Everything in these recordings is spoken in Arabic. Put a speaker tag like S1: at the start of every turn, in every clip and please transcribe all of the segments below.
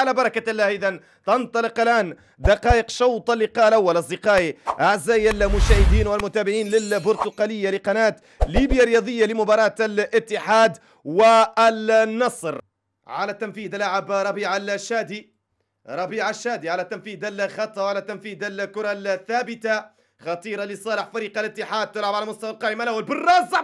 S1: على بركة الله إذا تنطلق الآن دقائق شوط اللقاء الأول أصدقائي أعزائي المشاهدين والمتابعين للبرتقالية لقناة ليبيا الرياضية لمباراة الاتحاد والنصر على التنفيذ لاعب ربيع الشادي ربيع الشادي على تنفيذ الخط وعلى تنفيذ الكرة الثابتة خطيرة لصالح فريق الاتحاد تلعب على مستوى القائمة الأول بالراس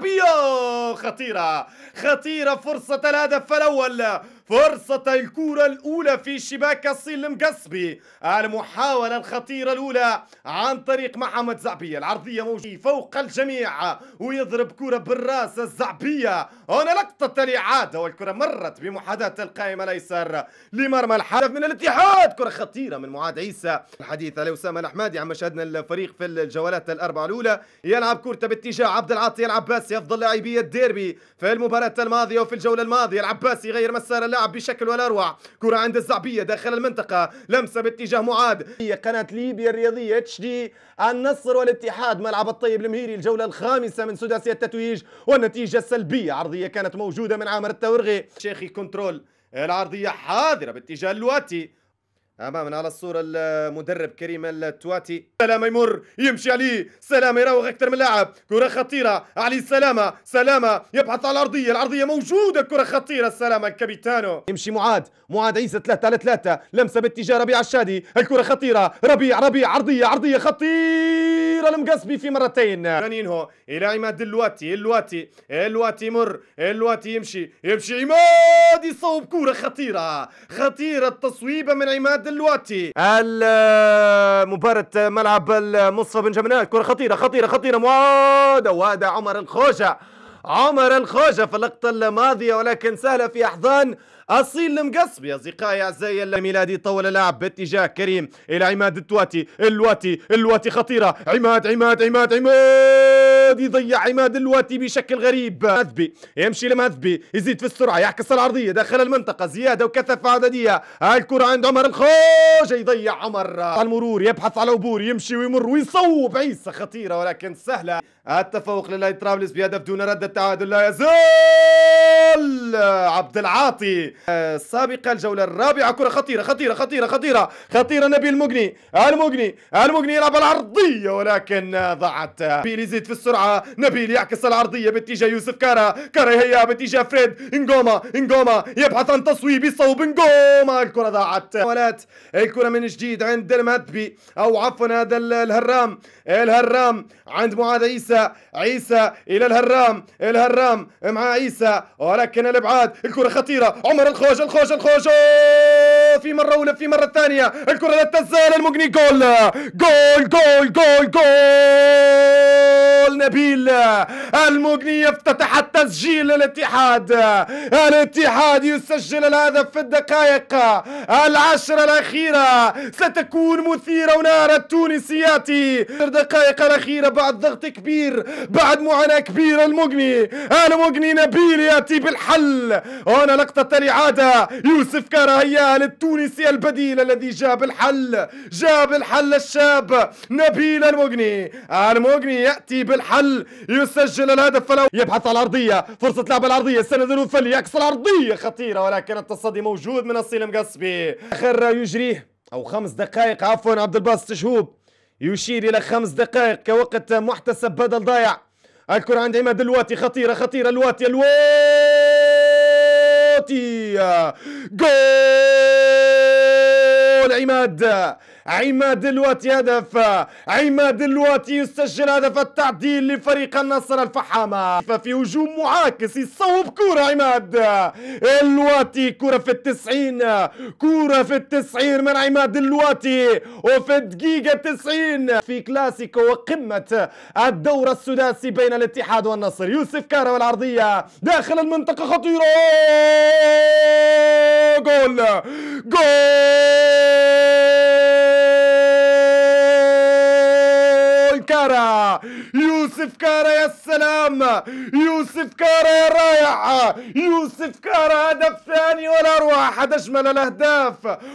S1: خطيرة خطيرة فرصة الهدف الأول فرصة الكرة الأولى في شباك الصين المقصبي المحاولة الخطيرة الأولى عن طريق محمد زعبية العرضية موجودة فوق الجميع ويضرب كرة بالراس الزعبية هنا لقطة الإعادة والكرة مرت بمحاذاة القائمة الأيسر لمرمى الحرف من الاتحاد كرة خطيرة من معاد عيسى الحديث على أسامة الأحمدي عن مشاهدنا الفريق في الجولات الأربعة الأولى يلعب كرة باتجاه عبد العاطي العباسي أفضل لاعبي الديربي في المباراة الماضية وفي الجولة الماضية العباسي غير مسار اللعب بشكل ولا أروع كرة عند الزعبية داخل المنطقة لمسة باتجاه معاد هي قناة ليبيا الرياضية اتش دي النصر والاتحاد ملعب الطيب المهيري الجولة الخامسة من سداسية التتويج والنتيجة السلبية عرضية كانت موجودة من عامر التورغي شيخي كنترول العرضية حاضرة باتجاه الواتي امامنا على الصوره المدرب كريم التواتي سلامه يمر يمشي عليه سلامه يراوغ اكثر من لاعب كره خطيره علي سلامه سلامه يبحث على الارضيه الارضيه موجوده كره خطيره سلامه الكابيتانو يمشي معاد معاد عيسى 3 على 3 لمسه باتجاه ربيع الشادي الكره خطيره ربيع ربيع عرضيه عرضيه خطيره المقصبي في مرتين هو الى عماد اللواتي اللواتي اللواتي يمر اللواتي يمشي يمشي عماد يصوب كره خطيره خطيره التصويبه من عماد دلوقتي مباراة ملعب مصطفى بن جمنات كرة خطيرة خطيرة خطيرة مواد وهذا عمر الخوجة عمر الخوجة في اللقطة الماضية ولكن سهلة في أحضان اصيل المقصب يا اصدقائي اعزائي الميلادي طول اللعب باتجاه كريم الى عماد التواتي الواتي الواتي خطيره عماد عماد عماد عماد الواد يضيع عماد الواتي بشكل غريب مذبي يمشي لمذبي يزيد في السرعه يعكس العرضيه داخل المنطقه زياده وكثافه عدديه هاي الكره عند عمر الخوجه يضيع عمر المرور يبحث على عبور يمشي ويمر ويصوب عيسى خطيره ولكن سهله التفوق للاي طرابلس بهدف دون رد التعادل لا يزال عبد العاطي السابقه الجوله الرابعه كره خطيره خطيره خطيره خطيره خطيره نبيل مجني المجني المجني يلعب العرضيه ولكن ضاعت بيلي يزيد في السرعه بسرعة نبيل يعكس العرضية باتجاه يوسف كارا كارا هيا باتجاه فريد انجوما انجوما يبحث عن تصويب صوب انجوما الكرة ضاعت ولات الكرة من جديد عند المهدبي او عفوا هذا الهرام الهرام عند معاذ عيسى عيسى الى الهرام الهرام مع عيسى ولكن الابعاد الكرة خطيرة عمر الخوج الخوج الخوج في مرة أولى في مرة ثانية الكرة لا تزال المغني جول جول جول جول جول نبيل المجني افتتحت تسجيل الاتحاد الاتحاد يسجل الهدف في الدقائق العشرة الأخيرة ستكون مثيرة ونار التونسيات الدقائق الأخيرة بعد ضغط كبير بعد معاناة كبيرة المغني المغني نبيل يأتي بالحل هنا لقطة الإعادة يوسف كراهية للتونسي البديل الذي جاب الحل جاب الحل الشاب نبيل المغني المغني يأتي بالحل الحل يسجل الهدف فلو يبحث على الأرضية فرصة لعب الأرضية سند يكس الأرضية خطيرة ولكن التصدي موجود من أصيل مقصبي آخر يجريه أو خمس دقائق عفوا عبد الباسط شهوب يشير إلى خمس دقائق كوقت محتسب بدل ضايع الكرة عند عماد الواتي خطيرة خطيرة الواتي الواتي جول عماد عماد الواتي هدف عماد الواتي يسجل هدف التعديل لفريق النصر الفحامة ففي هجوم معاكس يصوب كرة عماد الواتي كرة في التسعين كرة في التسعين من عماد الواتي وفي الدقيقة التسعين في كلاسيكو وقمة الدور السداسي بين الاتحاد والنصر يوسف كارا والعرضية داخل المنطقة خطيرة جول جول كارا يوسف كارا يا السلام يوسف كارا يا رايح يوسف كارا هدف ثاني والأروع أحد أجمل الأهداف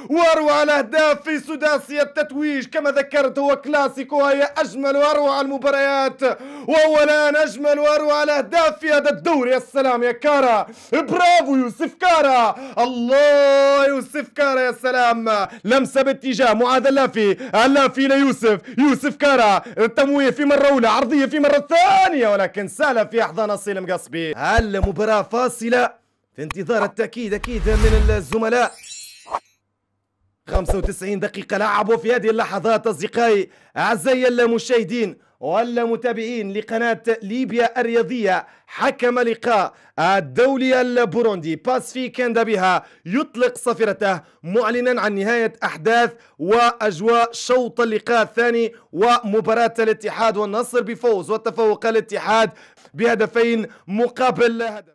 S1: وأروع الأهداف في سداسية التتويج كما ذكرت هو كلاسيكو هي أجمل وأروع المباريات وهو الآن أجمل وأروع الأهداف في هذا الدور يا السلام يا كارا برافو يوسف كارا الله يوسف كارا يا سلام لمسة باتجاه معاذ اللافي اللافي ليوسف يوسف كارا التمويل قوية في مرة أولى عرضية في مرة ثانية ولكن سهلة في أحضان أصيل مقصبي هل مباراة فاصلة في انتظار التأكيد أكيد من الزملاء 95 دقيقة لعبوا في هذه اللحظات أصدقائي أعزائي المشاهدين والمتابعين لقناة ليبيا الرياضية حكم لقاء الدولي البوروندي باسفي بها يطلق صفرته معلنا عن نهاية أحداث وأجواء شوط اللقاء الثاني ومباراة الاتحاد والنصر بفوز وتفوق الاتحاد بهدفين مقابل هدف